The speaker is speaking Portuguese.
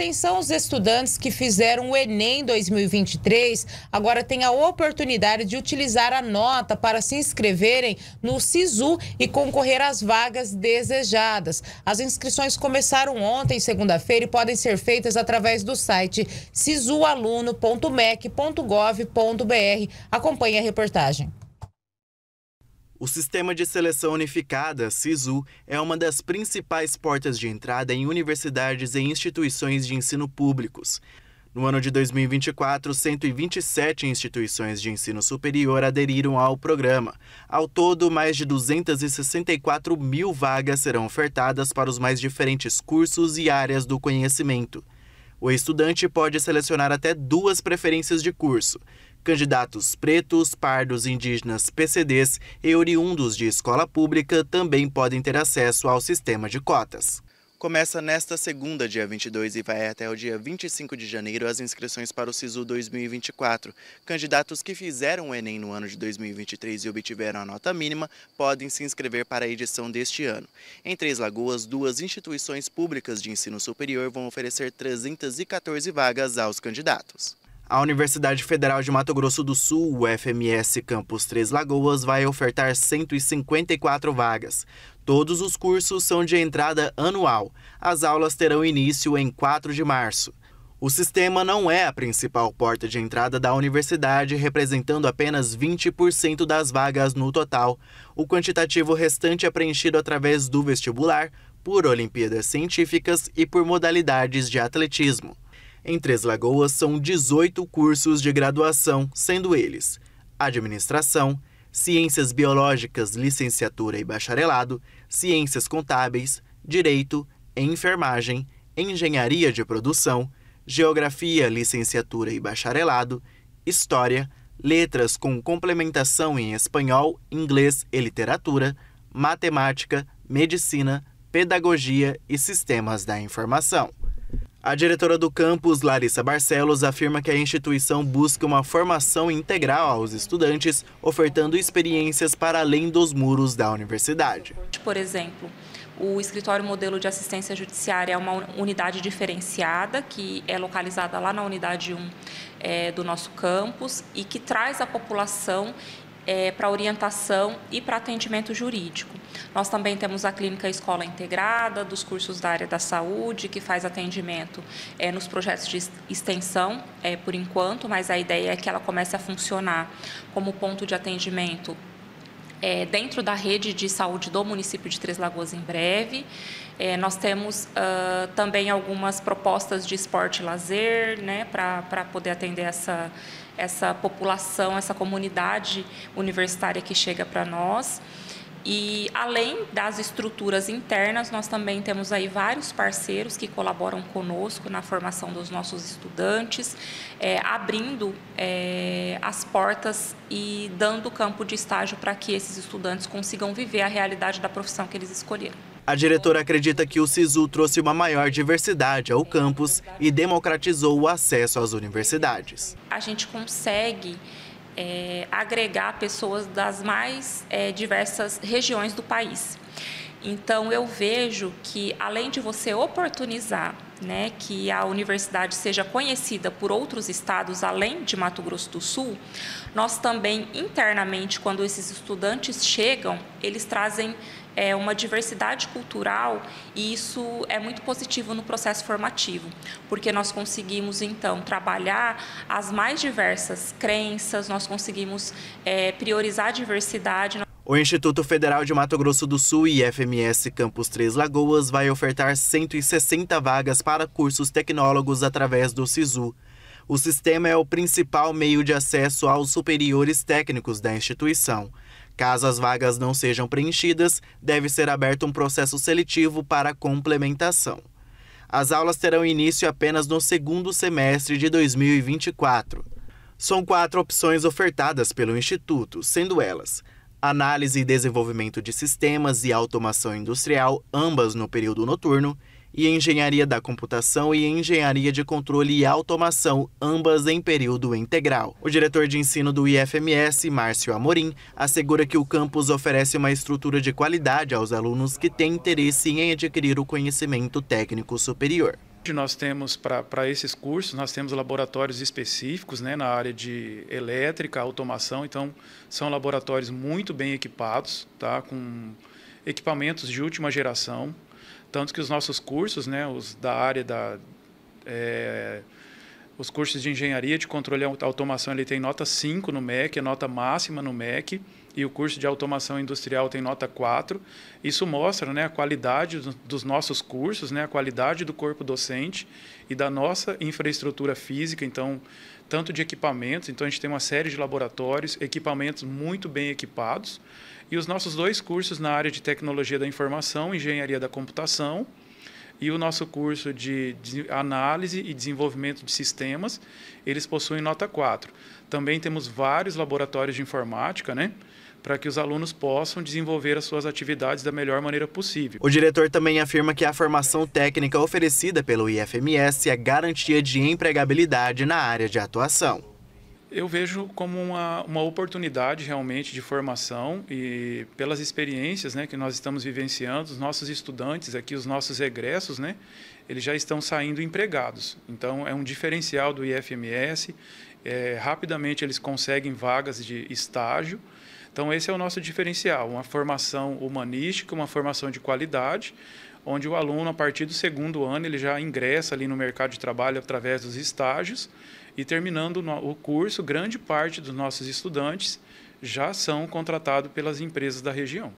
Atenção os estudantes que fizeram o Enem 2023, agora têm a oportunidade de utilizar a nota para se inscreverem no SISU e concorrer às vagas desejadas. As inscrições começaram ontem, segunda-feira, e podem ser feitas através do site sisualuno.mec.gov.br. Acompanhe a reportagem. O Sistema de Seleção Unificada, SISU, é uma das principais portas de entrada em universidades e instituições de ensino públicos. No ano de 2024, 127 instituições de ensino superior aderiram ao programa. Ao todo, mais de 264 mil vagas serão ofertadas para os mais diferentes cursos e áreas do conhecimento. O estudante pode selecionar até duas preferências de curso. Candidatos pretos, pardos, indígenas, PCDs e oriundos de escola pública também podem ter acesso ao sistema de cotas. Começa nesta segunda, dia 22, e vai até o dia 25 de janeiro as inscrições para o Cisu 2024. Candidatos que fizeram o Enem no ano de 2023 e obtiveram a nota mínima podem se inscrever para a edição deste ano. Em Três Lagoas, duas instituições públicas de ensino superior vão oferecer 314 vagas aos candidatos. A Universidade Federal de Mato Grosso do Sul, UFMS Campus Três Lagoas, vai ofertar 154 vagas. Todos os cursos são de entrada anual. As aulas terão início em 4 de março. O sistema não é a principal porta de entrada da universidade, representando apenas 20% das vagas no total. O quantitativo restante é preenchido através do vestibular, por Olimpíadas Científicas e por modalidades de atletismo. Em Três Lagoas são 18 cursos de graduação, sendo eles Administração, Ciências Biológicas, Licenciatura e Bacharelado, Ciências Contábeis, Direito, Enfermagem, Engenharia de Produção, Geografia, Licenciatura e Bacharelado, História, Letras com complementação em Espanhol, Inglês e Literatura, Matemática, Medicina, Pedagogia e Sistemas da Informação. A diretora do campus, Larissa Barcelos, afirma que a instituição busca uma formação integral aos estudantes, ofertando experiências para além dos muros da universidade. Por exemplo, o escritório modelo de assistência judiciária é uma unidade diferenciada que é localizada lá na unidade 1 é, do nosso campus e que traz à população é, para orientação e para atendimento jurídico. Nós também temos a Clínica Escola Integrada, dos cursos da área da saúde, que faz atendimento é, nos projetos de extensão, é, por enquanto, mas a ideia é que ela comece a funcionar como ponto de atendimento é, dentro da rede de saúde do município de Três Lagoas em breve. É, nós temos uh, também algumas propostas de esporte e lazer né, para poder atender essa, essa população, essa comunidade universitária que chega para nós. E além das estruturas internas, nós também temos aí vários parceiros que colaboram conosco na formação dos nossos estudantes, é, abrindo é, as portas e dando campo de estágio para que esses estudantes consigam viver a realidade da profissão que eles escolheram. A diretora acredita que o SISU trouxe uma maior diversidade ao campus e democratizou o acesso às universidades. A gente consegue é, agregar pessoas das mais é, diversas regiões do país. Então eu vejo que além de você oportunizar né, que a universidade seja conhecida por outros estados além de Mato Grosso do Sul, nós também internamente, quando esses estudantes chegam, eles trazem é, uma diversidade cultural e isso é muito positivo no processo formativo, porque nós conseguimos então trabalhar as mais diversas crenças, nós conseguimos é, priorizar a diversidade. O Instituto Federal de Mato Grosso do Sul e FMS Campus Três Lagoas vai ofertar 160 vagas para cursos tecnólogos através do SISU. O sistema é o principal meio de acesso aos superiores técnicos da instituição. Caso as vagas não sejam preenchidas, deve ser aberto um processo seletivo para complementação. As aulas terão início apenas no segundo semestre de 2024. São quatro opções ofertadas pelo Instituto, sendo elas análise e desenvolvimento de sistemas e automação industrial, ambas no período noturno, e engenharia da computação e engenharia de controle e automação, ambas em período integral. O diretor de ensino do IFMS, Márcio Amorim, assegura que o campus oferece uma estrutura de qualidade aos alunos que têm interesse em adquirir o conhecimento técnico superior. Nós temos para esses cursos, nós temos laboratórios específicos né, na área de elétrica, automação, então são laboratórios muito bem equipados, tá, com equipamentos de última geração, tanto que os nossos cursos, né, os da área da... É, os cursos de engenharia de controle e automação, ele tem nota 5 no MEC, é nota máxima no MEC, e o curso de automação industrial tem nota 4. Isso mostra né, a qualidade dos nossos cursos, né, a qualidade do corpo docente e da nossa infraestrutura física, então, tanto de equipamentos, então a gente tem uma série de laboratórios, equipamentos muito bem equipados, e os nossos dois cursos na área de tecnologia da informação, engenharia da computação, e o nosso curso de, análise e desenvolvimento de sistemas, eles possuem nota 4. Também temos vários laboratórios de informática, né? para que os alunos possam desenvolver as suas atividades da melhor maneira possível. O diretor também afirma que a formação técnica oferecida pelo IFMS é garantia de empregabilidade na área de atuação. Eu vejo como uma, uma oportunidade realmente de formação e pelas experiências né, que nós estamos vivenciando, os nossos estudantes aqui, os nossos egressos, né, eles já estão saindo empregados. Então, é um diferencial do IFMS. É, rapidamente eles conseguem vagas de estágio. Então, esse é o nosso diferencial: uma formação humanística, uma formação de qualidade, onde o aluno, a partir do segundo ano, ele já ingressa ali no mercado de trabalho através dos estágios e terminando o curso, grande parte dos nossos estudantes já são contratados pelas empresas da região.